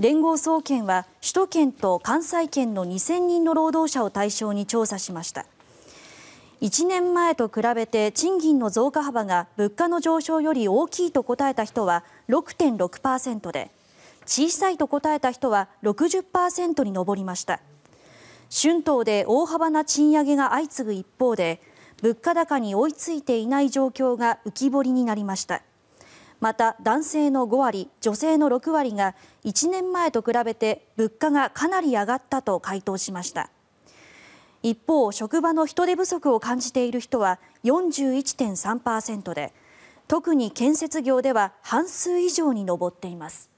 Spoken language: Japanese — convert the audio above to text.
連合総研は首都圏と関西圏の2000人の労働者を対象に調査しました。1年前と比べて賃金の増加幅が物価の上昇より大きいと答えた人は6.6％で小さいと答えた人は60%に上りました春闘で大幅な賃上げが相次ぐ一方で物価高に追いついていない状況が浮き彫りになりました。また、男性の5割女性の6割が1年前と比べて物価がかなり上がったと回答しました一方、職場の人手不足を感じている人は41.3％で特に建設業では半数以上に上っています。